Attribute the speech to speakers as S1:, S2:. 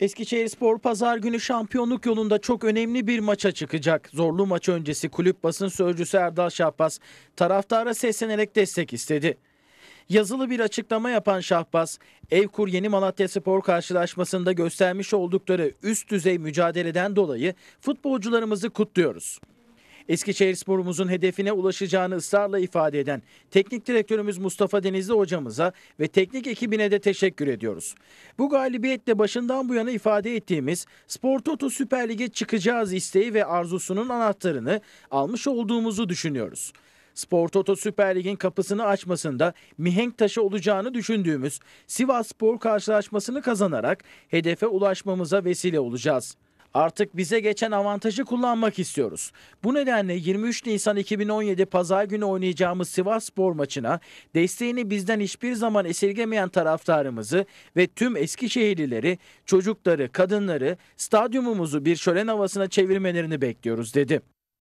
S1: Eskişehirspor pazar günü şampiyonluk yolunda çok önemli bir maça çıkacak. Zorlu maç öncesi kulüp basın sözcüsü Erdal Şahbaz taraftara seslenerek destek istedi. Yazılı bir açıklama yapan Şahbaz, Evkur Yeni Malatya Spor karşılaşmasında göstermiş oldukları üst düzey mücadeleden dolayı futbolcularımızı kutluyoruz. Eskişehir sporumuzun hedefine ulaşacağını ısrarla ifade eden teknik direktörümüz Mustafa Denizli hocamıza ve teknik ekibine de teşekkür ediyoruz. Bu galibiyetle başından bu yana ifade ettiğimiz Spor Toto Süper Lig'e çıkacağız isteği ve arzusunun anahtarını almış olduğumuzu düşünüyoruz. Spor Toto Süper Lig'in kapısını açmasında mihenk taşı olacağını düşündüğümüz Sivas Spor karşılaşmasını kazanarak hedefe ulaşmamıza vesile olacağız. Artık bize geçen avantajı kullanmak istiyoruz. Bu nedenle 23 Nisan 2017 Pazar günü oynayacağımız Sivas Spor maçına desteğini bizden hiçbir zaman esirgemeyen taraftarımızı ve tüm Eskişehirlileri, çocukları, kadınları stadyumumuzu bir şölen havasına çevirmelerini bekliyoruz dedi.